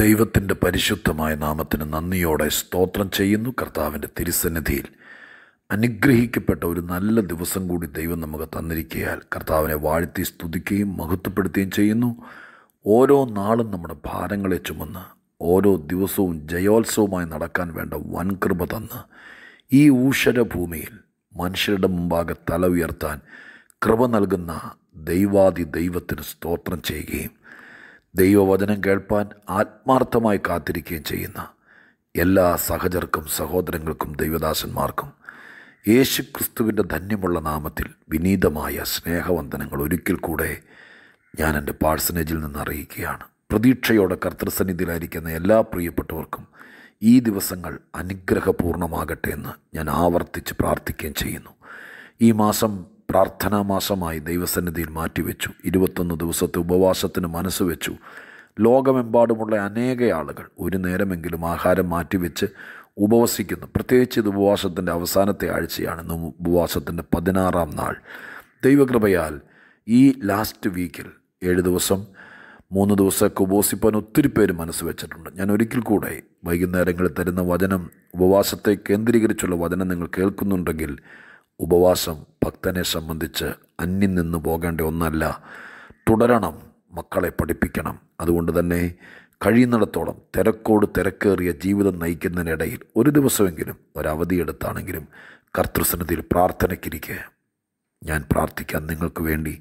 ദൈവത്തിൻ്റെ പരിശുദ്ധമായ നാമത്തിന് നന്ദിയോടെ സ്തോത്രം ചെയ്യുന്നു കർത്താവിൻ്റെ തിരുസന്നിധിയിൽ അനുഗ്രഹിക്കപ്പെട്ട ഒരു നല്ല ദിവസം കൂടി ദൈവം നമുക്ക് തന്നിരിക്കയാൽ കർത്താവിനെ വാഴ്ത്തി സ്തുതിക്കുകയും മഹത്വപ്പെടുത്തുകയും ചെയ്യുന്നു ഓരോ നാളും നമ്മുടെ ഭാരങ്ങളെ ചുമന്ന് ഓരോ ദിവസവും ജയോത്സവമായി നടക്കാൻ വേണ്ട വൻകൃപ തന്ന് ഈ ഭൂമിയിൽ മനുഷ്യരുടെ മുമ്പാകെ തല ഉയർത്താൻ കൃപ നൽകുന്ന ദൈവാദി ദൈവത്തിന് സ്തോത്രം ചെയ്യുകയും ദൈവവചനം കേൾപ്പാൻ ആത്മാർത്ഥമായി കാത്തിരിക്കുകയും ചെയ്യുന്ന എല്ലാ സഹചർക്കും സഹോദരങ്ങൾക്കും ദൈവദാസന്മാർക്കും യേശു ക്രിസ്തുവിൻ്റെ ധന്യമുള്ള നാമത്തിൽ വിനീതമായ സ്നേഹവന്ദനങ്ങൾ ഒരിക്കൽ കൂടെ ഞാൻ എൻ്റെ പാഴ്സനേജിൽ നിന്ന് അറിയിക്കുകയാണ് പ്രതീക്ഷയോടെ കർത്തൃസന്നിധിയിലായിരിക്കുന്ന എല്ലാ പ്രിയപ്പെട്ടവർക്കും ഈ ദിവസങ്ങൾ അനുഗ്രഹപൂർണ്ണമാകട്ടെ എന്ന് ഞാൻ ആവർത്തിച്ച് പ്രാർത്ഥിക്കുകയും ചെയ്യുന്നു ഈ മാസം പ്രാർത്ഥനാ മാസമായി ദൈവസന്നിധിയിൽ മാറ്റിവെച്ചു ഇരുപത്തൊന്ന് ദിവസത്തെ ഉപവാസത്തിന് മനസ്സ് വെച്ചു ലോകമെമ്പാടുമുള്ള അനേക ആളുകൾ ഒരു നേരമെങ്കിലും ആഹാരം മാറ്റിവെച്ച് ഉപവസിക്കുന്നു പ്രത്യേകിച്ച് ഇത് ഉപവാസത്തിൻ്റെ അവസാനത്തെ ആഴ്ചയാണ് ഇന്ന് ഉപവാസത്തിൻ്റെ പതിനാറാം നാൾ ദൈവകൃപയാൽ ഈ ലാസ്റ്റ് വീക്കിൽ ഏഴ് ദിവസം മൂന്ന് ദിവസമൊക്കെ ഉപവസിപ്പാൻ ഒത്തിരി പേര് മനസ്സ് വെച്ചിട്ടുണ്ട് ഞാൻ ഒരിക്കൽ കൂടെ വൈകുന്നേരങ്ങളിൽ തരുന്ന വചനം ഉപവാസത്തെ കേന്ദ്രീകരിച്ചുള്ള വചനം നിങ്ങൾ കേൾക്കുന്നുണ്ടെങ്കിൽ ഉപവാസം ഭക്തനെ സംബന്ധിച്ച് അന്യം നിന്ന് പോകേണ്ട ഒന്നല്ല തുടരണം മക്കളെ പഠിപ്പിക്കണം അതുകൊണ്ട് തന്നെ കഴിയുന്നിടത്തോളം തിരക്കോട് തിരക്കേറിയ ജീവിതം നയിക്കുന്നതിനിടയിൽ ഒരു ദിവസമെങ്കിലും ഒരവധിയെടുത്താണെങ്കിലും കർത്തൃസന്നിധിയിൽ പ്രാർത്ഥനയ്ക്കിരിക്കെ ഞാൻ പ്രാർത്ഥിക്കാൻ നിങ്ങൾക്ക് വേണ്ടി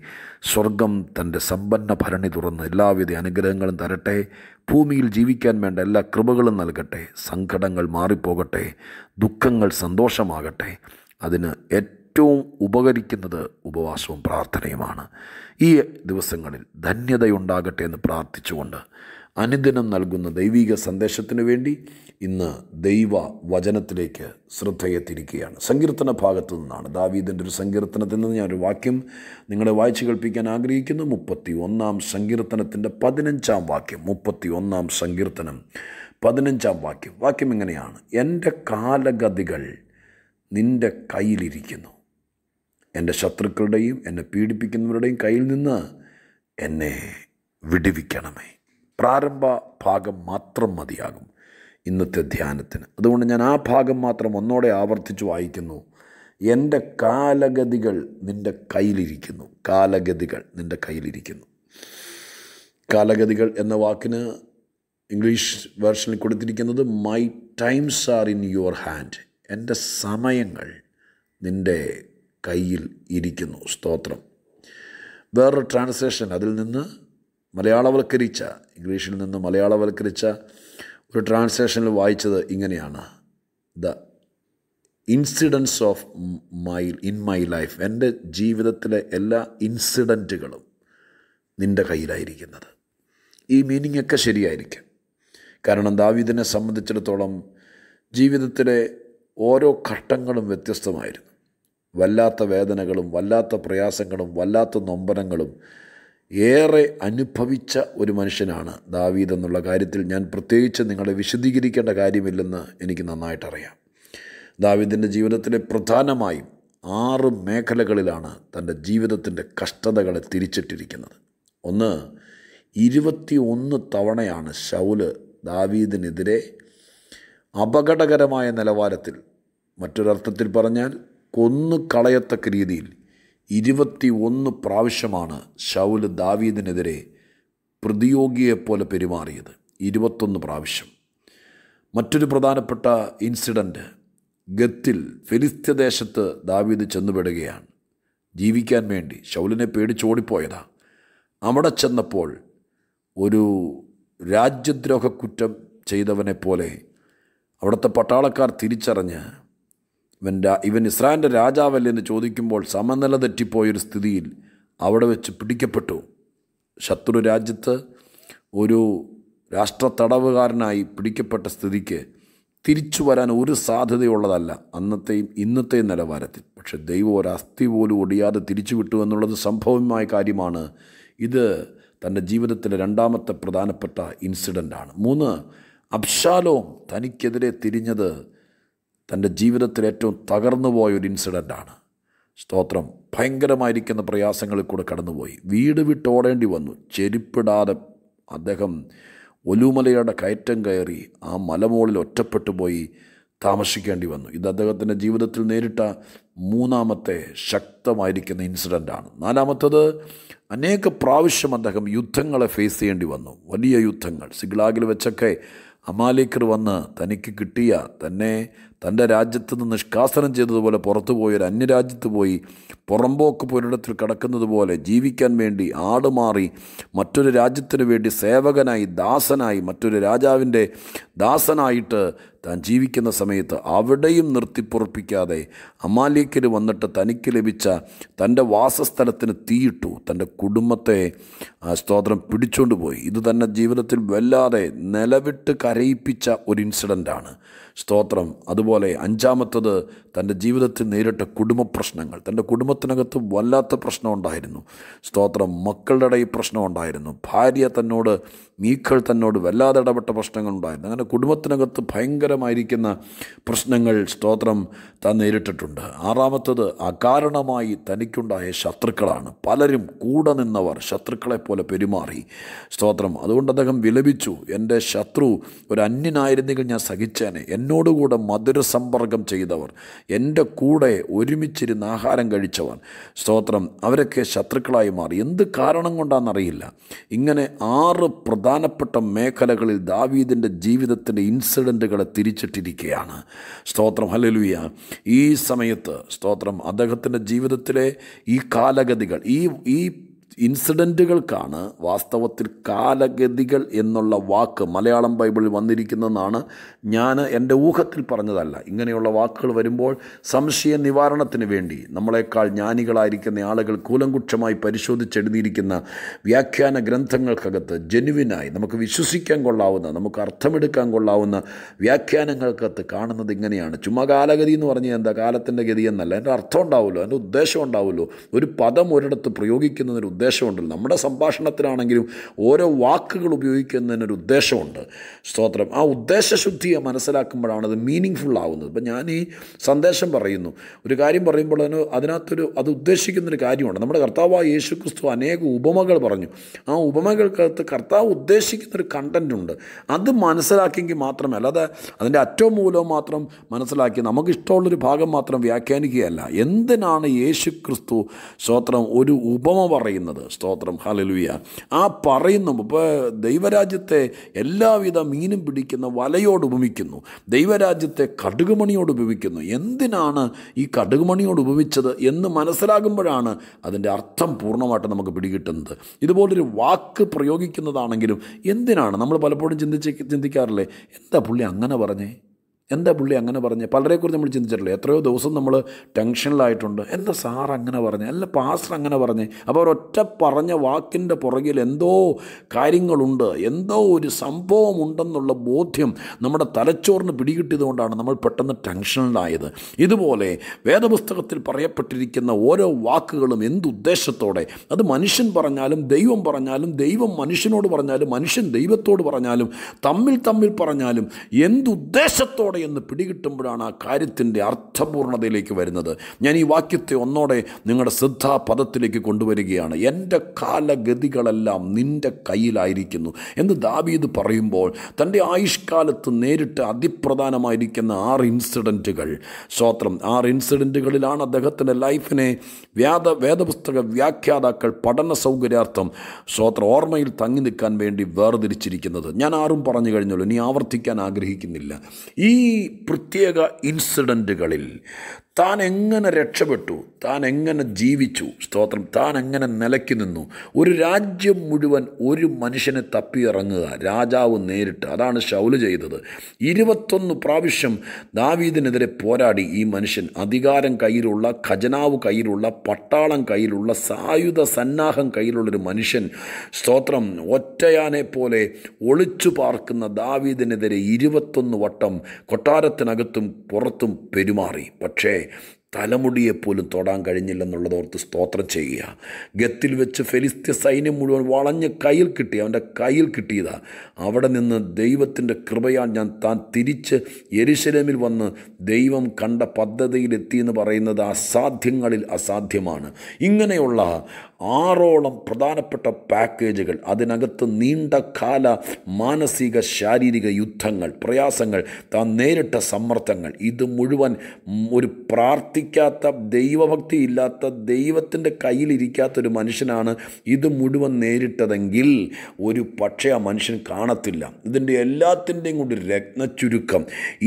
സ്വർഗം തൻ്റെ സമ്പന്ന ഭരണി തുറന്ന് എല്ലാവിധ അനുഗ്രഹങ്ങളും തരട്ടെ ഭൂമിയിൽ ജീവിക്കാൻ വേണ്ട എല്ലാ കൃപകളും നൽകട്ടെ സങ്കടങ്ങൾ മാറിപ്പോകട്ടെ ദുഃഖങ്ങൾ സന്തോഷമാകട്ടെ അതിന് ഏറ്റവും ഉപകരിക്കുന്നത് ഉപവാസവും പ്രാർത്ഥനയുമാണ് ഈ ദിവസങ്ങളിൽ ധന്യതയുണ്ടാകട്ടെ എന്ന് പ്രാർത്ഥിച്ചുകൊണ്ട് അനുദിനം നൽകുന്ന ദൈവിക സന്ദേശത്തിനു വേണ്ടി ഇന്ന് ദൈവ വചനത്തിലേക്ക് ശ്രദ്ധയെത്തിരിക്കുകയാണ് സങ്കീർത്തന ഭാഗത്തു നിന്നാണ് ദാവീദിൻ്റെ ഒരു സങ്കീർത്തനത്തിൽ നിന്ന് ഞാനൊരു വാക്യം നിങ്ങളെ വായിച്ചു കേൾപ്പിക്കാൻ ആഗ്രഹിക്കുന്നു മുപ്പത്തി ഒന്നാം സങ്കീർത്തനത്തിൻ്റെ പതിനഞ്ചാം വാക്യം മുപ്പത്തി ഒന്നാം സങ്കീർത്തനം പതിനഞ്ചാം വാക്യം വാക്യം എങ്ങനെയാണ് എൻ്റെ കാലഗതികൾ നിൻ്റെ കയ്യിലിരിക്കുന്നു എൻ്റെ ശത്രുക്കളുടെയും എന്നെ പീഡിപ്പിക്കുന്നവരുടെയും കയ്യിൽ നിന്ന് എന്നെ വിടുവിക്കണമേ പ്രാരംഭ ഭാഗം മാത്രം മതിയാകും ഇന്നത്തെ ധ്യാനത്തിന് അതുകൊണ്ട് ഞാൻ ആ ഭാഗം മാത്രം ഒന്നോടെ ആവർത്തിച്ച് വായിക്കുന്നു എൻ്റെ കാലഗതികൾ നിൻ്റെ കയ്യിലിരിക്കുന്നു കാലഗതികൾ നിൻ്റെ കയ്യിലിരിക്കുന്നു കാലഗതികൾ എന്ന വാക്കിന് ഇംഗ്ലീഷ് വേർഷനിൽ കൊടുത്തിരിക്കുന്നത് my times are in your hand എൻ്റെ സമയങ്ങൾ നിൻ്റെ കയ്യിൽ ഇരിക്കുന്നു സ്തോത്രം വേറൊരു ട്രാൻസ്ലേഷൻ അതിൽ നിന്ന് മലയാളവൽക്കരിച്ച ഇംഗ്ലീഷിൽ നിന്ന് മലയാളവൽക്കരിച്ച ഒരു ട്രാൻസ്ലേഷനിൽ വായിച്ചത് ഇങ്ങനെയാണ് the incidence of my in my life എൻ്റെ ജീവിതത്തിലെ എല്ലാ ഇൻസിഡൻറ്റുകളും നിൻ്റെ കയ്യിലായിരിക്കുന്നത് ഈ മീനിങ്ങൊക്കെ ശരിയായിരിക്കും കാരണം ദാവിദിനെ സംബന്ധിച്ചിടത്തോളം ജീവിതത്തിലെ ഓരോ ഘട്ടങ്ങളും വ്യത്യസ്തമായിരുന്നു വല്ലാത്ത വേദനകളും വല്ലാത്ത പ്രയാസങ്ങളും വല്ലാത്ത നൊമ്പരങ്ങളും ഏറെ അനുഭവിച്ച ഒരു മനുഷ്യനാണ് ദാവീദ് എന്നുള്ള കാര്യത്തിൽ ഞാൻ പ്രത്യേകിച്ച് നിങ്ങളെ വിശദീകരിക്കേണ്ട കാര്യമില്ലെന്ന് എനിക്ക് നന്നായിട്ടറിയാം ദാവീദിൻ്റെ ജീവിതത്തിലെ പ്രധാനമായും ആറ് മേഖലകളിലാണ് തൻ്റെ ജീവിതത്തിൻ്റെ കഷ്ടതകളെ തിരിച്ചിട്ടിരിക്കുന്നത് ഒന്ന് ഇരുപത്തി ഒന്ന് തവണയാണ് ഷൗല് ദാവീദിനെതിരെ അപകടകരമായ നിലവാരത്തിൽ മറ്റൊരർത്ഥത്തിൽ പറഞ്ഞാൽ കൊന്നു കളയത്തക്ക രീതിയിൽ ഇരുപത്തി ഒന്ന് പ്രാവശ്യമാണ് ഷൗല് ദാവീദിനെതിരെ പ്രതിയോഗിയെപ്പോലെ പെരുമാറിയത് ഇരുപത്തൊന്ന് പ്രാവശ്യം മറ്റൊരു പ്രധാനപ്പെട്ട ഇൻസിഡൻറ്റ് ഗത്തിൽ ദേശത്ത് ദാവീദ് ചെന്നുപെടുകയാണ് ജീവിക്കാൻ വേണ്ടി ഷൗലിനെ പേടിച്ചോടിപ്പോയതാണ് അവിടെ ചെന്നപ്പോൾ ഒരു രാജ്യദ്രോഹക്കുറ്റം ചെയ്തവനെപ്പോലെ ചെയ്തവനെ പോലെ അവിടുത്തെ പട്ടാളക്കാർ തിരിച്ചറിഞ്ഞ് ഇവൻ രാ ഇവൻ ഇസ്രായേലിൻ്റെ രാജാവല്ലെന്ന് ചോദിക്കുമ്പോൾ സമനില തെറ്റിപ്പോയൊരു സ്ഥിതിയിൽ അവിടെ വെച്ച് പിടിക്കപ്പെട്ടു ശത്രു രാജ്യത്ത് ഒരു രാഷ്ട്ര തടവുകാരനായി പിടിക്കപ്പെട്ട സ്ഥിതിക്ക് തിരിച്ചു വരാൻ ഒരു സാധ്യതയുള്ളതല്ല അന്നത്തെയും ഇന്നത്തെയും നിലവാരത്തിൽ പക്ഷെ ദൈവം ഒരു അസ്ഥി പോലും ഒടിയാതെ തിരിച്ചു വിട്ടു എന്നുള്ളത് സംഭവമായ കാര്യമാണ് ഇത് തൻ്റെ ജീവിതത്തിലെ രണ്ടാമത്തെ പ്രധാനപ്പെട്ട ഇൻസിഡൻ്റാണ് മൂന്ന് അബ്ഷാലോം തനിക്കെതിരെ തിരിഞ്ഞത് തൻ്റെ ജീവിതത്തിൽ ഏറ്റവും തകർന്നുപോയ ഒരു ഇൻസിഡൻ്റാണ് സ്തോത്രം ഭയങ്കരമായിരിക്കുന്ന പ്രയാസങ്ങളിൽ കൂടെ കടന്നുപോയി വീട് വിട്ട് ഓടേണ്ടി വന്നു ചെരുപ്പിടാതെ അദ്ദേഹം ഒലുമലയുടെ കയറ്റം കയറി ആ മലമോളിൽ ഒറ്റപ്പെട്ടു പോയി താമസിക്കേണ്ടി വന്നു ഇത് അദ്ദേഹത്തിൻ്റെ ജീവിതത്തിൽ നേരിട്ട മൂന്നാമത്തെ ശക്തമായിരിക്കുന്ന ഇൻസിഡൻ്റാണ് നാലാമത്തത് അനേക പ്രാവശ്യം അദ്ദേഹം യുദ്ധങ്ങളെ ഫേസ് ചെയ്യേണ്ടി വന്നു വലിയ യുദ്ധങ്ങൾ സിഗ്ലാഗിൽ വെച്ചൊക്കെ അമാലിക്കർ വന്ന് തനിക്ക് കിട്ടിയ തന്നെ തൻ്റെ രാജ്യത്ത് നിന്ന് നിഷ്കാസനം ചെയ്തതുപോലെ പുറത്തു പോയി ഒരു അന്യരാജ്യത്ത് പോയി പുറമ്പോക്ക് പുരിടത്തിൽ കടക്കുന്നത് പോലെ ജീവിക്കാൻ വേണ്ടി ആടുമാറി മറ്റൊരു രാജ്യത്തിന് വേണ്ടി സേവകനായി ദാസനായി മറ്റൊരു രാജാവിൻ്റെ ദാസനായിട്ട് താൻ ജീവിക്കുന്ന സമയത്ത് അവിടെയും നിർത്തിപ്പുറപ്പിക്കാതെ അമാലേക്കിന് വന്നിട്ട് തനിക്ക് ലഭിച്ച തൻ്റെ വാസസ്ഥലത്തിന് തീയിട്ടു തൻ്റെ കുടുംബത്തെ സ്തോത്രം പിടിച്ചുകൊണ്ട് പോയി ഇത് തന്നെ ജീവിതത്തിൽ വല്ലാതെ നിലവിട്ട് കരയിപ്പിച്ച ഒരു ഇൻസിഡൻ്റാണ് സ്തോത്രം അതുപോലെ അഞ്ചാമത്തത് തൻ്റെ ജീവിതത്തിൽ നേരിട്ട കുടുംബ പ്രശ്നങ്ങൾ തൻ്റെ കുടുംബത്തിനകത്ത് വല്ലാത്ത പ്രശ്നം ഉണ്ടായിരുന്നു സ്തോത്രം മക്കളുടെ ഇടയിൽ പ്രശ്നം ഉണ്ടായിരുന്നു ഭാര്യ തന്നോട് മീക്കൾ തന്നോട് വല്ലാതെ ഇടപെട്ട പ്രശ്നങ്ങൾ ഉണ്ടായിരുന്നു അങ്ങനെ കുടുംബത്തിനകത്ത് ഭയങ്കരമായിരിക്കുന്ന പ്രശ്നങ്ങൾ സ്തോത്രം താൻ നേരിട്ടിട്ടുണ്ട് ആറാമത്തത് അകാരണമായി തനിക്കുണ്ടായ ശത്രുക്കളാണ് പലരും കൂടെ നിന്നവർ ശത്രുക്കളെ പോലെ പെരുമാറി സ്തോത്രം അതുകൊണ്ട് അദ്ദേഹം വിലപിച്ചു എൻ്റെ ശത്രു ഒരു അന്യനായിരുന്നെങ്കിൽ ഞാൻ സഹിച്ചേനെ എന്നോടുകൂടെ മധുരസമ്പർക്കം ചെയ്തവർ എൻ്റെ കൂടെ ഒരുമിച്ചിരുന്ന് ആഹാരം കഴിച്ചവർ സ്തോത്രം അവരൊക്കെ ശത്രുക്കളായി മാറി എന്ത് കാരണം കൊണ്ടാണെന്നറിയില്ല ഇങ്ങനെ ആറ് പ്രധാനപ്പെട്ട മേഖലകളിൽ ദാവീദിൻ്റെ ജീവിതത്തിൻ്റെ ഇൻസിഡൻറ്റുകളെ തിരിച്ചിട്ടിരിക്കുകയാണ് സ്തോത്രം ഹലലുയ ഈ സമയത്ത് സ്തോത്രം അദ്ദേഹത്തിൻ്റെ ജീവിതത്തിലെ ഈ കാലഗതികൾ ഈ ഈ ഇൻസിഡൻറ്റുകൾക്കാണ് വാസ്തവത്തിൽ കാലഗതികൾ എന്നുള്ള വാക്ക് മലയാളം ബൈബിളിൽ വന്നിരിക്കുന്നതെന്നാണ് ഞാൻ എൻ്റെ ഊഹത്തിൽ പറഞ്ഞതല്ല ഇങ്ങനെയുള്ള വാക്കുകൾ വരുമ്പോൾ സംശയ നിവാരണത്തിന് വേണ്ടി നമ്മളെക്കാൾ ജ്ഞാനികളായിരിക്കുന്ന ആളുകൾ കൂലങ്കുക്ഷമായി പരിശോധിച്ചെഴുതിയിരിക്കുന്ന വ്യാഖ്യാന ഗ്രന്ഥങ്ങൾക്കകത്ത് ജനുവിനായി നമുക്ക് വിശ്വസിക്കാൻ കൊള്ളാവുന്ന നമുക്ക് അർത്ഥമെടുക്കാൻ കൊള്ളാവുന്ന വ്യാഖ്യാനങ്ങൾക്കകത്ത് കാണുന്നത് ഇങ്ങനെയാണ് ചുമ്മാ കാലഗതി എന്ന് പറഞ്ഞാൽ എന്താ കാലത്തിൻ്റെ ഗതി എന്നല്ല എൻ്റെ അർത്ഥം ഉണ്ടാവുമല്ലോ എൻ്റെ ഉദ്ദേശം ഉണ്ടാവുമല്ലോ ഒരു പദം ഒരിടത്ത് പ്രയോഗിക്കുന്നതിന് ഉദ്ദേശം ഉദ്ദേശമുണ്ടല്ലോ നമ്മുടെ സംഭാഷണത്തിനാണെങ്കിലും ഓരോ വാക്കുകൾ ഉപയോഗിക്കുന്നതിനൊരു ഉദ്ദേശമുണ്ട് സ്തോത്രം ആ ഉദ്ദേശശുദ്ധിയെ മനസ്സിലാക്കുമ്പോഴാണ് അത് മീനിങ് ഫുൾ ആവുന്നത് ഇപ്പം ഞാൻ ഈ സന്ദേശം പറയുന്നു ഒരു കാര്യം പറയുമ്പോൾ അതിന് അതിനകത്തൊരു അത് ഉദ്ദേശിക്കുന്നൊരു കാര്യമുണ്ട് നമ്മുടെ കർത്താവായ യേശുക്രിസ്തു അനേക ഉപമകൾ പറഞ്ഞു ആ ഉപമകൾക്കകത്ത് കർത്താവ് ഉദ്ദേശിക്കുന്നൊരു കണ്ടൻ്റ് ഉണ്ട് അത് മനസ്സിലാക്കിയെങ്കിൽ മാത്രമേ അല്ലാതെ അതിൻ്റെ അറ്റവും മൂലവും മാത്രം മനസ്സിലാക്കി നമുക്കിഷ്ടമുള്ളൊരു ഭാഗം മാത്രം വ്യാഖ്യാനിക്കുകയല്ല എന്തിനാണ് യേശു ക്രിസ്തു സ്തോത്രം ഒരു ഉപമ പറയുന്നത് പറയുന്നത് സ്തോത്രം ഹലലുയ ആ പറയുന്നു ഇപ്പോൾ ദൈവരാജ്യത്തെ എല്ലാവിധ മീനും പിടിക്കുന്ന വലയോട് ഉപമിക്കുന്നു ദൈവരാജ്യത്തെ കടുകുമണിയോട് ഉപമിക്കുന്നു എന്തിനാണ് ഈ കടുകുമണിയോട് ഉപമിച്ചത് എന്ന് മനസ്സിലാകുമ്പോഴാണ് അതിൻ്റെ അർത്ഥം പൂർണ്ണമായിട്ട് നമുക്ക് പിടികിട്ടുന്നത് ഇതുപോലൊരു വാക്ക് പ്രയോഗിക്കുന്നതാണെങ്കിലും എന്തിനാണ് നമ്മൾ പലപ്പോഴും ചിന്തിച്ച് ചിന്തിക്കാറില്ലേ എന്താ പുള്ളി അങ്ങനെ പറഞ്ഞേ എന്താ പുള്ളി അങ്ങനെ പറഞ്ഞത് പലരെക്കുറിച്ച് നമ്മൾ ചിന്തിച്ചിട്ടില്ല എത്രയോ ദിവസം നമ്മൾ ടെൻഷനിലായിട്ടുണ്ട് എന്താ സാർ അങ്ങനെ പറഞ്ഞ് അല്ല പാസ്റ്റർ അങ്ങനെ പറഞ്ഞ് അപ്പോൾ ഒരൊറ്റ പറഞ്ഞ വാക്കിൻ്റെ പുറകിൽ എന്തോ കാര്യങ്ങളുണ്ട് എന്തോ ഒരു സംഭവം ഉണ്ടെന്നുള്ള ബോധ്യം നമ്മുടെ തലച്ചോറിന് പിടികിട്ടിയതുകൊണ്ടാണ് നമ്മൾ പെട്ടെന്ന് ടെൻഷനിലായത് ഇതുപോലെ വേദപുസ്തകത്തിൽ പറയപ്പെട്ടിരിക്കുന്ന ഓരോ വാക്കുകളും എന്തുദ്ദേശത്തോടെ അത് മനുഷ്യൻ പറഞ്ഞാലും ദൈവം പറഞ്ഞാലും ദൈവം മനുഷ്യനോട് പറഞ്ഞാലും മനുഷ്യൻ ദൈവത്തോട് പറഞ്ഞാലും തമ്മിൽ തമ്മിൽ പറഞ്ഞാലും എന്തുദ്ദേശത്തോടെ എന്ന് പിടികിട്ടുമ്പോഴാണ് ആ കാര്യത്തിൻ്റെ അർത്ഥപൂർണതയിലേക്ക് വരുന്നത് ഞാൻ ഈ വാക്യത്തെ ഒന്നോടെ നിങ്ങളുടെ ശ്രദ്ധാപഥത്തിലേക്ക് കൊണ്ടുവരികയാണ് എൻ്റെ കാലഗതികളെല്ലാം നിൻ്റെ കയ്യിലായിരിക്കുന്നു എന്ന് ദാവീദ് പറയുമ്പോൾ തൻ്റെ ആയുഷ്കാലത്ത് നേരിട്ട് അതിപ്രധാനമായിരിക്കുന്ന ആറ് ഇൻസിഡൻറ്റുകൾ സ്വോത്രം ആറ് ഇൻസിഡൻറ്റുകളിലാണ് അദ്ദേഹത്തിൻ്റെ ലൈഫിനെ വ്യാദ വേദപുസ്തക വ്യാഖ്യാതാക്കൾ പഠന സൗകര്യാർത്ഥം സ്വോത്ര ഓർമ്മയിൽ തങ്ങി നിൽക്കാൻ വേണ്ടി വേർതിരിച്ചിരിക്കുന്നത് ഞാൻ ആറും പറഞ്ഞു കഴിഞ്ഞുള്ളൂ ഇനി ആവർത്തിക്കാൻ ആഗ്രഹിക്കുന്നില്ല ഈ പ്രത്യേക ഇൻസിഡൻറ്റുകളിൽ താൻ എങ്ങനെ രക്ഷപ്പെട്ടു താൻ എങ്ങനെ ജീവിച്ചു സ്തോത്രം താൻ എങ്ങനെ നിലയ്ക്ക് നിന്നു ഒരു രാജ്യം മുഴുവൻ ഒരു മനുഷ്യനെ ഇറങ്ങുക രാജാവ് നേരിട്ട് അതാണ് ഷൗല് ചെയ്തത് ഇരുപത്തൊന്ന് പ്രാവശ്യം ദാവീദിനെതിരെ പോരാടി ഈ മനുഷ്യൻ അധികാരം കയ്യിലുള്ള ഖജനാവ് കയ്യിലുള്ള പട്ടാളം കയ്യിലുള്ള സായുധ സന്നാഹം കയ്യിലുള്ളൊരു മനുഷ്യൻ സ്തോത്രം ഒറ്റയാനെ പോലെ ഒളിച്ചു പാർക്കുന്ന ദാവീദിനെതിരെ ഇരുപത്തൊന്ന് വട്ടം കൊട്ടാരത്തിനകത്തും പുറത്തും പെരുമാറി പക്ഷേ തലമുടിയെപ്പോലും തൊടാൻ കഴിഞ്ഞില്ലെന്നുള്ളതോർത്ത് സ്തോത്രം ചെയ്യുക ഗത്തിൽ വെച്ച് ഫെലിസ്ത്യ സൈന്യം മുഴുവൻ വളഞ്ഞ് കയ്യിൽ കിട്ടി അവൻ്റെ കയ്യിൽ കിട്ടിയതാ അവിടെ നിന്ന് ദൈവത്തിൻ്റെ കൃപയാൽ ഞാൻ താൻ തിരിച്ച് എരിശലമിൽ വന്ന് ദൈവം കണ്ട പദ്ധതിയിലെത്തിയെന്ന് പറയുന്നത് അസാധ്യങ്ങളിൽ അസാധ്യമാണ് ഇങ്ങനെയുള്ള ആറോളം പ്രധാനപ്പെട്ട പാക്കേജുകൾ അതിനകത്ത് നീണ്ട കാല മാനസിക ശാരീരിക യുദ്ധങ്ങൾ പ്രയാസങ്ങൾ താൻ നേരിട്ട സമ്മർദ്ദങ്ങൾ ഇത് മുഴുവൻ ഒരു പ്രാർത്ഥിക്കാത്ത ദൈവഭക്തി ഇല്ലാത്ത ദൈവത്തിൻ്റെ കയ്യിലിരിക്കാത്തൊരു മനുഷ്യനാണ് ഇത് മുഴുവൻ നേരിട്ടതെങ്കിൽ ഒരു പക്ഷേ ആ മനുഷ്യൻ കാണത്തില്ല ഇതിൻ്റെ എല്ലാത്തിൻ്റെയും കൂടി രത്നച്ചുരുക്കം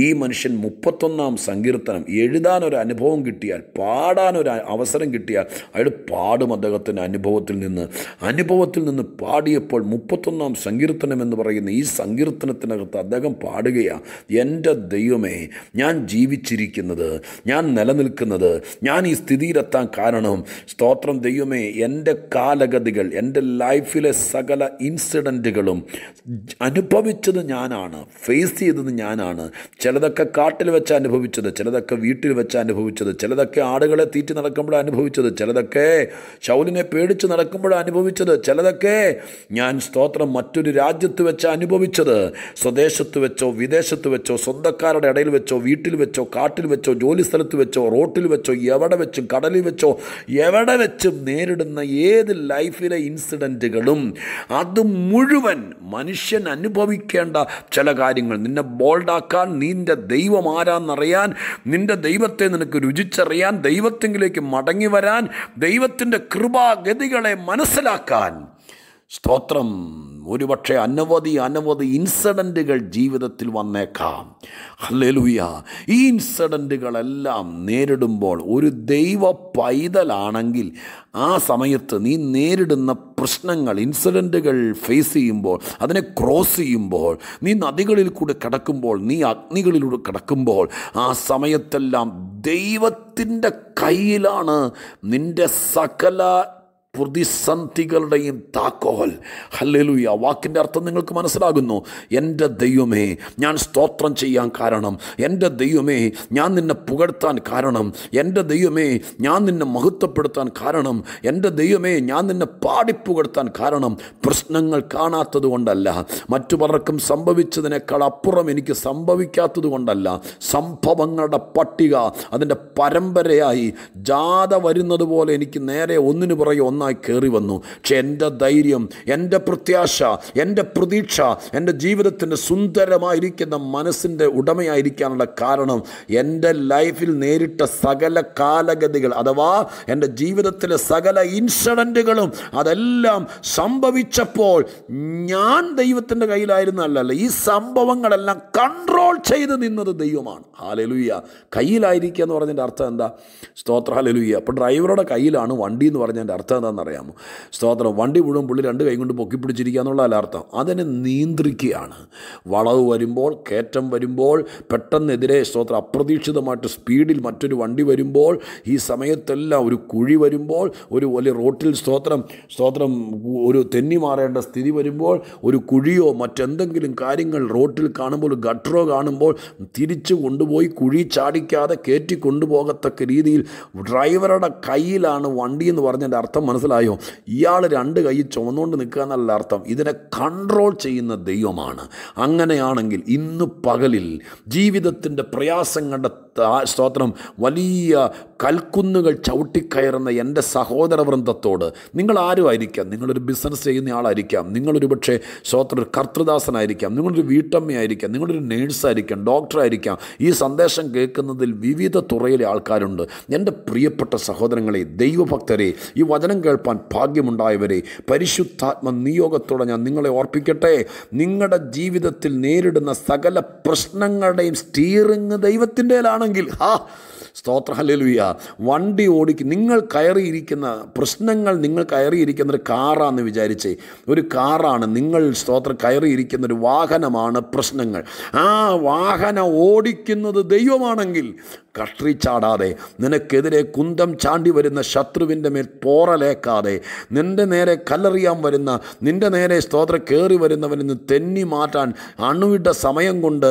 ഈ മനുഷ്യൻ മുപ്പത്തൊന്നാം സങ്കീർത്തനം എഴുതാനൊരു അനുഭവം കിട്ടിയാൽ പാടാനൊരു അവസരം കിട്ടിയാൽ അയാൾ പാടും അദ്ദേഹത്തിന് അനുഭവത്തിൽ നിന്ന് അനുഭവത്തിൽ നിന്ന് പാടിയപ്പോൾ മുപ്പത്തൊന്നാം സങ്കീർത്തനം എന്ന് പറയുന്ന ഈ സങ്കീർത്തനത്തിനകത്ത് അദ്ദേഹം പാടുകയാണ് എൻ്റെ ദൈവമേ ഞാൻ ജീവിച്ചിരിക്കുന്നത് ഞാൻ നിലനിൽക്കുന്നത് ഞാൻ ഈ സ്ഥിതിയിലെത്താൻ കാരണം സ്തോത്രം ദൈവമേ എൻ്റെ കാലഗതികൾ എൻ്റെ ലൈഫിലെ സകല ഇൻസിഡൻറ്റുകളും അനുഭവിച്ചത് ഞാനാണ് ഫേസ് ചെയ്തത് ഞാനാണ് ചിലതൊക്കെ കാട്ടിൽ വെച്ച് അനുഭവിച്ചത് ചിലതൊക്കെ വീട്ടിൽ വെച്ച് അനുഭവിച്ചത് ചിലതൊക്കെ ആടുകളെ തീറ്റി നടക്കുമ്പോൾ അനുഭവിച്ചത് ചിലതൊക്കെ ശൗലിനെ പേടിച്ച് നടക്കുമ്പോഴാണ് അനുഭവിച്ചത് ചിലതൊക്കെ ഞാൻ സ്തോത്രം മറ്റൊരു രാജ്യത്ത് വെച്ച് അനുഭവിച്ചത് സ്വദേശത്ത് വെച്ചോ വിദേശത്ത് വെച്ചോ സ്വന്തക്കാരുടെ ഇടയിൽ വെച്ചോ വീട്ടിൽ വെച്ചോ കാട്ടിൽ വെച്ചോ ജോലി സ്ഥലത്ത് വെച്ചോ റോട്ടിൽ വെച്ചോ എവിടെ വെച്ചും കടലിൽ വെച്ചോ എവിടെ വെച്ചും നേരിടുന്ന ഏത് ലൈഫിലെ ഇൻസിഡൻറ്റുകളും അത് മുഴുവൻ മനുഷ്യൻ അനുഭവിക്കേണ്ട ചില കാര്യങ്ങൾ നിന്നെ ബോൾഡാക്കാൻ നിൻ്റെ ദൈവം ആരാന്നറിയാൻ നിൻ്റെ ദൈവത്തെ നിനക്ക് രുചിച്ചറിയാൻ ദൈവത്തെങ്കിലേക്ക് മടങ്ങി വരാൻ ദൈവത്തിൻ്റെ കൃപ ഗതികളെ മനസ്സിലാക്കാൻ സ്തോത്രം ഒരുപക്ഷെ അനവധി അനവധി ഇൻസിഡൻറ്റുകൾ ജീവിതത്തിൽ വന്നേക്കാം ഹലലുയ ഈ ഇൻസിഡൻറ്റുകളെല്ലാം നേരിടുമ്പോൾ ഒരു ദൈവ പൈതലാണെങ്കിൽ ആ സമയത്ത് നീ നേരിടുന്ന പ്രശ്നങ്ങൾ ഇൻസിഡൻറ്റുകൾ ഫേസ് ചെയ്യുമ്പോൾ അതിനെ ക്രോസ് ചെയ്യുമ്പോൾ നീ നദികളിൽ കൂടെ കിടക്കുമ്പോൾ നീ അഗ്നികളിലൂടെ കിടക്കുമ്പോൾ ആ സമയത്തെല്ലാം ദൈവത്തിൻ്റെ കയ്യിലാണ് നിൻ്റെ സകല പ്രതിസന്ധികളുടെയും താക്കോൽ ഹല്ലലുയ വാക്കിൻ്റെ അർത്ഥം നിങ്ങൾക്ക് മനസ്സിലാകുന്നു എൻ്റെ ദൈവമേ ഞാൻ സ്തോത്രം ചെയ്യാൻ കാരണം എൻ്റെ ദൈവമേ ഞാൻ നിന്നെ പുകഴ്ത്താൻ കാരണം എൻ്റെ ദൈവമേ ഞാൻ നിന്നെ മഹത്വപ്പെടുത്താൻ കാരണം എൻ്റെ ദൈവമേ ഞാൻ നിന്നെ പാടിപ്പുകഴ്ത്താൻ കാരണം പ്രശ്നങ്ങൾ കാണാത്തത് കൊണ്ടല്ല മറ്റു പലർക്കും സംഭവിച്ചതിനേക്കാൾ അപ്പുറം എനിക്ക് സംഭവിക്കാത്തത് കൊണ്ടല്ല സംഭവങ്ങളുടെ പട്ടിക അതിൻ്റെ പരമ്പരയായി ജാഥ വരുന്നത് പോലെ എനിക്ക് നേരെ ഒന്നിനു പുറകെ ഒന്ന് നന്നായി കയറി വന്നു പക്ഷെ എൻ്റെ ധൈര്യം എൻ്റെ പ്രത്യാശ എൻ്റെ പ്രതീക്ഷ എൻ്റെ ജീവിതത്തിൻ്റെ സുന്ദരമായിരിക്കുന്ന മനസ്സിൻ്റെ ഉടമയായിരിക്കാനുള്ള കാരണം എൻ്റെ ലൈഫിൽ നേരിട്ട സകല കാലഗതികൾ അഥവാ എൻ്റെ ജീവിതത്തിലെ സകല ഇൻസിഡൻറ്റുകളും അതെല്ലാം സംഭവിച്ചപ്പോൾ ഞാൻ ദൈവത്തിൻ്റെ കയ്യിലായിരുന്നല്ല ഈ സംഭവങ്ങളെല്ലാം കൺട്രോൾ ചെയ്ത് നിന്നത് ദൈവമാണ് ഹാലലുയ്യ കയ്യിലായിരിക്കുക എന്ന് പറഞ്ഞതിൻ്റെ അർത്ഥം എന്താ സ്തോത്ര ഹാലലുയ്യ അപ്പോൾ ഡ്രൈവറുടെ കയ്യിലാണ് വണ്ടി എന്ന് പറഞ്ഞതിൻ്റെ അർത്ഥം എന്താ എന്താണെന്നറിയാമോ സ്തോത്രം വണ്ടി മുഴുവൻ പുള്ളി രണ്ട് കൈ കൊണ്ട് പൊക്കി പിടിച്ചിരിക്കുക എന്നുള്ളതല്ല അതിനെ നിയന്ത്രിക്കുകയാണ് വളവ് വരുമ്പോൾ കയറ്റം വരുമ്പോൾ പെട്ടെന്നെതിരെ സ്തോത്രം അപ്രതീക്ഷിതമായിട്ട് സ്പീഡിൽ മറ്റൊരു വണ്ടി വരുമ്പോൾ ഈ സമയത്തെല്ലാം ഒരു കുഴി വരുമ്പോൾ ഒരു വലിയ റോട്ടിൽ സ്തോത്രം സ്തോത്രം ഒരു തെന്നി മാറേണ്ട സ്ഥിതി വരുമ്പോൾ ഒരു കുഴിയോ മറ്റെന്തെങ്കിലും കാര്യങ്ങൾ റോട്ടിൽ കാണുമ്പോൾ ഒരു ഗട്ടറോ കാണുമ്പോൾ തിരിച്ചു കൊണ്ടുപോയി കുഴി ചാടിക്കാതെ കയറ്റി കൊണ്ടുപോകത്തക്ക രീതിയിൽ ഡ്രൈവറുടെ കയ്യിലാണ് വണ്ടി എന്ന് പറഞ്ഞതിൻ്റെ അർത്ഥം മനസ്സിലായോ ഇയാൾ രണ്ട് കൈ ചുമന്നുകൊണ്ട് നിൽക്കുക എന്നല്ല അർത്ഥം ഇതിനെ കൺട്രോൾ ചെയ്യുന്ന ദൈവമാണ് അങ്ങനെയാണെങ്കിൽ ഇന്ന് പകലിൽ ജീവിതത്തിൻ്റെ പ്രയാസങ്ങളുടെ സ്തോത്രം വലിയ കൽക്കുന്നുകൾ ചവിട്ടിക്കയറുന്ന എൻ്റെ സഹോദര വൃന്ദത്തോട് നിങ്ങൾ ആയിരിക്കാം നിങ്ങളൊരു ബിസിനസ് ചെയ്യുന്ന ആളായിരിക്കാം നിങ്ങളൊരു പക്ഷേ സ്തോത്ര കർത്തൃദാസനായിരിക്കാം നിങ്ങളൊരു വീട്ടമ്മയായിരിക്കാം നിങ്ങളൊരു നേഴ്സായിരിക്കാം ഡോക്ടറായിരിക്കാം ഈ സന്ദേശം കേൾക്കുന്നതിൽ വിവിധ തുറയിലെ ആൾക്കാരുണ്ട് എൻ്റെ പ്രിയപ്പെട്ട സഹോദരങ്ങളെ ദൈവഭക്തരെ ഈ വചനം കേൾപ്പാൻ ഭാഗ്യമുണ്ടായവരെ പരിശുദ്ധാത്മ നിയോഗത്തോടെ ഞാൻ നിങ്ങളെ ഓർപ്പിക്കട്ടെ നിങ്ങളുടെ ജീവിതത്തിൽ നേരിടുന്ന സകല പ്രശ്നങ്ങളുടെയും സ്റ്റീറിങ് ദൈവത്തിൻ്റെലാണ് ஆங்கில் ஹா സ്തോത്ര ഹലലുയ വണ്ടി ഓടിക്കും നിങ്ങൾ കയറിയിരിക്കുന്ന പ്രശ്നങ്ങൾ നിങ്ങൾ കയറിയിരിക്കുന്ന ഒരു കാറാണെന്ന് വിചാരിച്ചേ ഒരു കാറാണ് നിങ്ങൾ സ്തോത്ര കയറിയിരിക്കുന്ന ഒരു വാഹനമാണ് പ്രശ്നങ്ങൾ ആ വാഹനം ഓടിക്കുന്നത് ദൈവമാണെങ്കിൽ കഷ്ടിച്ചാടാതെ നിനക്കെതിരെ കുന്തം ചാണ്ടി വരുന്ന ശത്രുവിൻ്റെ മേൽ പോറലേക്കാതെ നിൻ്റെ നേരെ കല്ലെറിയാൻ വരുന്ന നിൻ്റെ നേരെ സ്തോത്ര കയറി നിന്ന് തെന്നി മാറ്റാൻ അണുവിട്ട സമയം കൊണ്ട്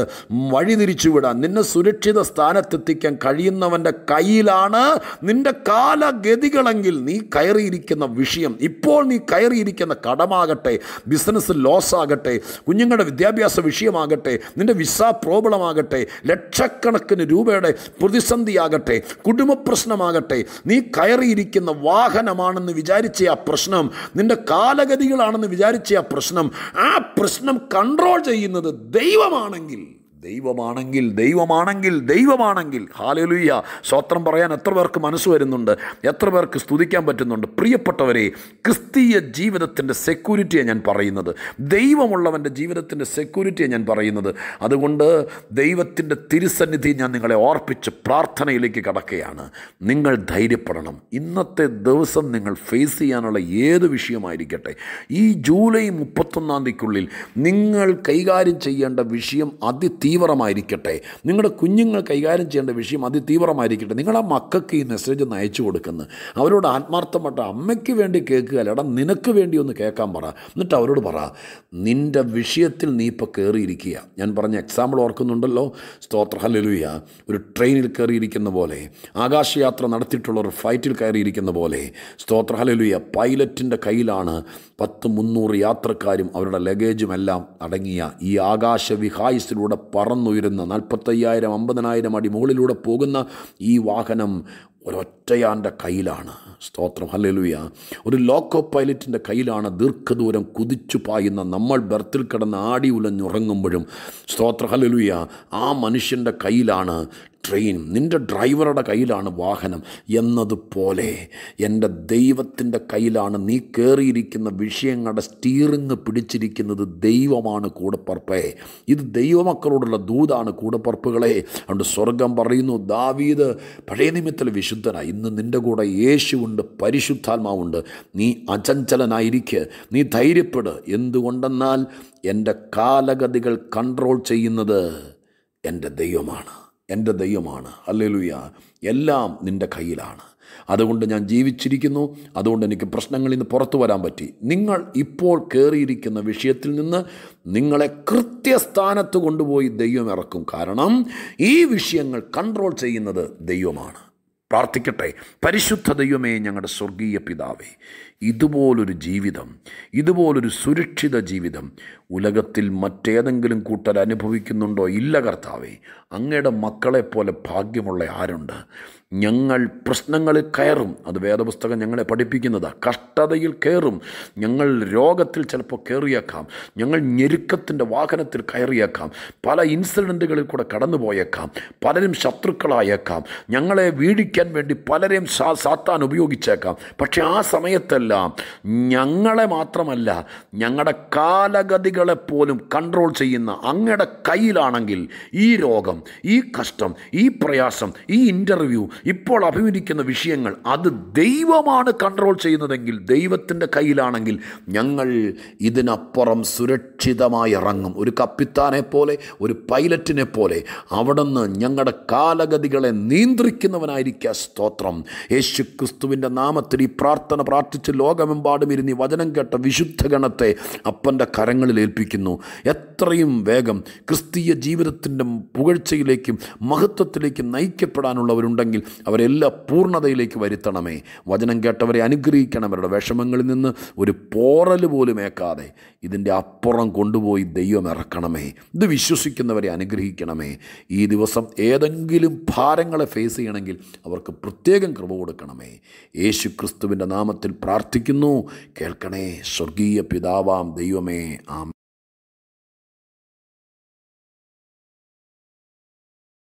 വഴിതിരിച്ചു വിടാൻ നിന്നെ സുരക്ഷിത സ്ഥാനത്തെത്തിക്കാൻ കഴിയുന്നവൻ അവൻ്റെ കയ്യിലാണ് നിൻ്റെ കാലഗതികളെങ്കിൽ നീ കയറിയിരിക്കുന്ന വിഷയം ഇപ്പോൾ നീ കയറിയിരിക്കുന്ന കടമാകട്ടെ ബിസിനസ് ലോസ് ആകട്ടെ കുഞ്ഞുങ്ങളുടെ വിദ്യാഭ്യാസ വിഷയമാകട്ടെ നിൻ്റെ വിസ പ്രോബ്ലമാകട്ടെ ലക്ഷക്കണക്കിന് രൂപയുടെ പ്രതിസന്ധിയാകട്ടെ കുടുംബ പ്രശ്നമാകട്ടെ നീ കയറിയിരിക്കുന്ന വാഹനമാണെന്ന് വിചാരിച്ച ആ പ്രശ്നം നിൻ്റെ കാലഗതികളാണെന്ന് വിചാരിച്ച ആ പ്രശ്നം ആ പ്രശ്നം കൺട്രോൾ ചെയ്യുന്നത് ദൈവമാണെങ്കിൽ ദൈവമാണെങ്കിൽ ദൈവമാണെങ്കിൽ ദൈവമാണെങ്കിൽ ഹാലലുയ്യ സ്വാത്രം പറയാൻ എത്ര പേർക്ക് മനസ്സ് വരുന്നുണ്ട് എത്ര പേർക്ക് സ്തുതിക്കാൻ പറ്റുന്നുണ്ട് പ്രിയപ്പെട്ടവരെ ക്രിസ്തീയ ജീവിതത്തിൻ്റെ സെക്യൂരിറ്റിയാണ് ഞാൻ പറയുന്നത് ദൈവമുള്ളവൻ്റെ ജീവിതത്തിൻ്റെ സെക്യൂരിറ്റിയാണ് ഞാൻ പറയുന്നത് അതുകൊണ്ട് ദൈവത്തിൻ്റെ തിരുസന്നിധി ഞാൻ നിങ്ങളെ ഓർപ്പിച്ച് പ്രാർത്ഥനയിലേക്ക് കടക്കുകയാണ് നിങ്ങൾ ധൈര്യപ്പെടണം ഇന്നത്തെ ദിവസം നിങ്ങൾ ഫേസ് ചെയ്യാനുള്ള ഏത് വിഷയമായിരിക്കട്ടെ ഈ ജൂലൈ മുപ്പത്തൊന്നാം തീയതിക്കുള്ളിൽ നിങ്ങൾ കൈകാര്യം ചെയ്യേണ്ട വിഷയം അതി അതിതീവ്രമായിരിക്കട്ടെ നിങ്ങളുടെ കുഞ്ഞുങ്ങൾ കൈകാര്യം ചെയ്യേണ്ട വിഷയം അതിതീവ്രമായിരിക്കട്ടെ നിങ്ങൾ ആ മക്കൾക്ക് ഈ മെസ്സേജ് ഒന്ന് അയച്ചു കൊടുക്കുന്നു അവരോട് ആത്മാർത്ഥപ്പെട്ട അമ്മയ്ക്ക് വേണ്ടി കേൾക്കുക അല്ലടാ നിനക്ക് വേണ്ടി ഒന്ന് കേൾക്കാൻ പറ എന്നിട്ട് അവരോട് പറ നിൻ്റെ വിഷയത്തിൽ നീ ഇപ്പോൾ കയറിയിരിക്കുക ഞാൻ പറഞ്ഞ എക്സാമ്പിൾ ഓർക്കുന്നുണ്ടല്ലോ സ്തോത്ര ഹലലുയ ഒരു ട്രെയിനിൽ കയറിയിരിക്കുന്ന പോലെ ആകാശയാത്ര നടത്തിയിട്ടുള്ള ഒരു ഫ്ലൈറ്റിൽ കയറിയിരിക്കുന്ന പോലെ സ്തോത്ര ഹലലുയ പൈലറ്റിൻ്റെ കയ്യിലാണ് പത്ത് മുന്നൂറ് യാത്രക്കാരും അവരുടെ ലഗേജും എല്ലാം അടങ്ങിയ ഈ ആകാശ വിഹായസിലൂടെ പറന്നുയരുന്ന നാൽപ്പത്തയ്യായിരം അമ്പതിനായിരം അടി മുകളിലൂടെ പോകുന്ന ഈ വാഹനം ഒരൊറ്റയാൻ്റെ കയ്യിലാണ് സ്തോത്രം ഹല്ലേലൂയ ഒരു ലോക്കോ പൈലറ്റിൻ്റെ കയ്യിലാണ് ദീർഘദൂരം കുതിച്ചു പായുന്ന നമ്മൾ ബർത്തിൽ കിടന്ന് ആടി ഉലഞ്ഞുറങ്ങുമ്പോഴും സ്തോത്ര ഹല്ലേലൂയ ആ മനുഷ്യൻ്റെ കയ്യിലാണ് ട്രെയിൻ നിൻ്റെ ഡ്രൈവറുടെ കയ്യിലാണ് വാഹനം എന്നതുപോലെ എൻ്റെ ദൈവത്തിൻ്റെ കയ്യിലാണ് നീ കയറിയിരിക്കുന്ന വിഷയങ്ങളുടെ സ്റ്റീറിങ് പിടിച്ചിരിക്കുന്നത് ദൈവമാണ് കൂടപ്പറപ്പേ ഇത് ദൈവമക്കളോടുള്ള ദൂതാണ് കൂടപ്പറപ്പുകളെ അതുകൊണ്ട് സ്വർഗം പറയുന്നു ദാവീദ് പഴയ നിമിത്തത്തിൽ വിശുദ്ധനായി ഇന്ന് നിൻ്റെ കൂടെ യേശുവുണ്ട് പരിശുദ്ധാത്മാവുണ്ട് നീ അചഞ്ചലനായിരിക്കുക നീ ധൈര്യപ്പെട് എന്തുകൊണ്ടെന്നാൽ എൻ്റെ കാലഗതികൾ കൺട്രോൾ ചെയ്യുന്നത് എൻ്റെ ദൈവമാണ് എൻ്റെ ദൈവമാണ് അല്ലെലുയ എല്ലാം നിൻ്റെ കയ്യിലാണ് അതുകൊണ്ട് ഞാൻ ജീവിച്ചിരിക്കുന്നു അതുകൊണ്ട് എനിക്ക് പ്രശ്നങ്ങളിൽ നിന്ന് പുറത്തു വരാൻ പറ്റി നിങ്ങൾ ഇപ്പോൾ കയറിയിരിക്കുന്ന വിഷയത്തിൽ നിന്ന് നിങ്ങളെ കൃത്യസ്ഥാനത്ത് കൊണ്ടുപോയി ദൈവം ഇറക്കും കാരണം ഈ വിഷയങ്ങൾ കൺട്രോൾ ചെയ്യുന്നത് ദൈവമാണ് പ്രാർത്ഥിക്കട്ടെ പരിശുദ്ധ ദൈവമേ ഞങ്ങളുടെ സ്വർഗീയ പിതാവേ ഇതുപോലൊരു ജീവിതം ഇതുപോലൊരു സുരക്ഷിത ജീവിതം ഉലകത്തിൽ മറ്റേതെങ്കിലും കൂട്ടർ അനുഭവിക്കുന്നുണ്ടോ ഇല്ല കർത്താവേ അങ്ങയുടെ മക്കളെപ്പോലെ ഭാഗ്യമുള്ള ആരുണ്ട് ഞങ്ങൾ പ്രശ്നങ്ങളിൽ കയറും അത് വേദപുസ്തകം ഞങ്ങളെ പഠിപ്പിക്കുന്നത് കഷ്ടതയിൽ കയറും ഞങ്ങൾ രോഗത്തിൽ ചിലപ്പോൾ കയറിയേക്കാം ഞങ്ങൾ ഞെരുക്കത്തിൻ്റെ വാഹനത്തിൽ കയറിയേക്കാം പല ഇൻസിഡൻറ്റുകളിൽ കൂടെ കടന്നു പോയേക്കാം പലരും ശത്രുക്കളായേക്കാം ഞങ്ങളെ വീഴിക്കാൻ വേണ്ടി പലരെയും സാ സാത്താൻ ഉപയോഗിച്ചേക്കാം പക്ഷെ ആ സമയത്തെല്ലാം ഞങ്ങളെ മാത്രമല്ല ഞങ്ങളുടെ കാലഗതികളെ പോലും കൺട്രോൾ ചെയ്യുന്ന അങ്ങയുടെ കയ്യിലാണെങ്കിൽ ഈ രോഗം ഈ കഷ്ടം ഈ പ്രയാസം ഈ ഇൻ്റർവ്യൂ ഇപ്പോൾ അഭിമുഖിക്കുന്ന വിഷയങ്ങൾ അത് ദൈവമാണ് കൺട്രോൾ ചെയ്യുന്നതെങ്കിൽ ദൈവത്തിൻ്റെ കയ്യിലാണെങ്കിൽ ഞങ്ങൾ ഇതിനപ്പുറം സുരക്ഷിതമായി ഇറങ്ങും ഒരു കപ്പിത്താനെ പോലെ ഒരു പൈലറ്റിനെ പോലെ നിന്ന് ഞങ്ങളുടെ കാലഗതികളെ നിയന്ത്രിക്കുന്നവനായിരിക്കുക സ്തോത്രം യേശു ക്രിസ്തുവിൻ്റെ നാമത്തിൽ ഈ പ്രാർത്ഥന പ്രാർത്ഥിച്ച് ലോകമെമ്പാടും ഇരുന്ന് വചനം കേട്ട വിശുദ്ധ ഗണത്തെ അപ്പൻ്റെ കരങ്ങളിൽ ഏൽപ്പിക്കുന്നു എത്രയും വേഗം ക്രിസ്തീയ ജീവിതത്തിൻ്റെ പുകഴ്ചയിലേക്കും മഹത്വത്തിലേക്കും നയിക്കപ്പെടാനുള്ളവരുണ്ടെങ്കിൽ അവരെല്ലാ പൂർണ്ണതയിലേക്ക് വരുത്തണമേ വചനം കേട്ടവരെ അനുഗ്രഹിക്കണം അവരുടെ വിഷമങ്ങളിൽ നിന്ന് ഒരു പോറൽ പോലും ഏക്കാതെ ഇതിൻ്റെ അപ്പുറം കൊണ്ടുപോയി ദൈവം ഇറക്കണമേ ഇത് വിശ്വസിക്കുന്നവരെ അനുഗ്രഹിക്കണമേ ഈ ദിവസം ഏതെങ്കിലും ഭാരങ്ങളെ ഫേസ് ചെയ്യണമെങ്കിൽ അവർക്ക് പ്രത്യേകം കൃപ കൊടുക്കണമേ യേശു ക്രിസ്തുവിൻ്റെ നാമത്തിൽ പ്രാർത്ഥിക്കുന്നു കേൾക്കണേ സ്വർഗീയ പിതാവാം ദൈവമേ ആം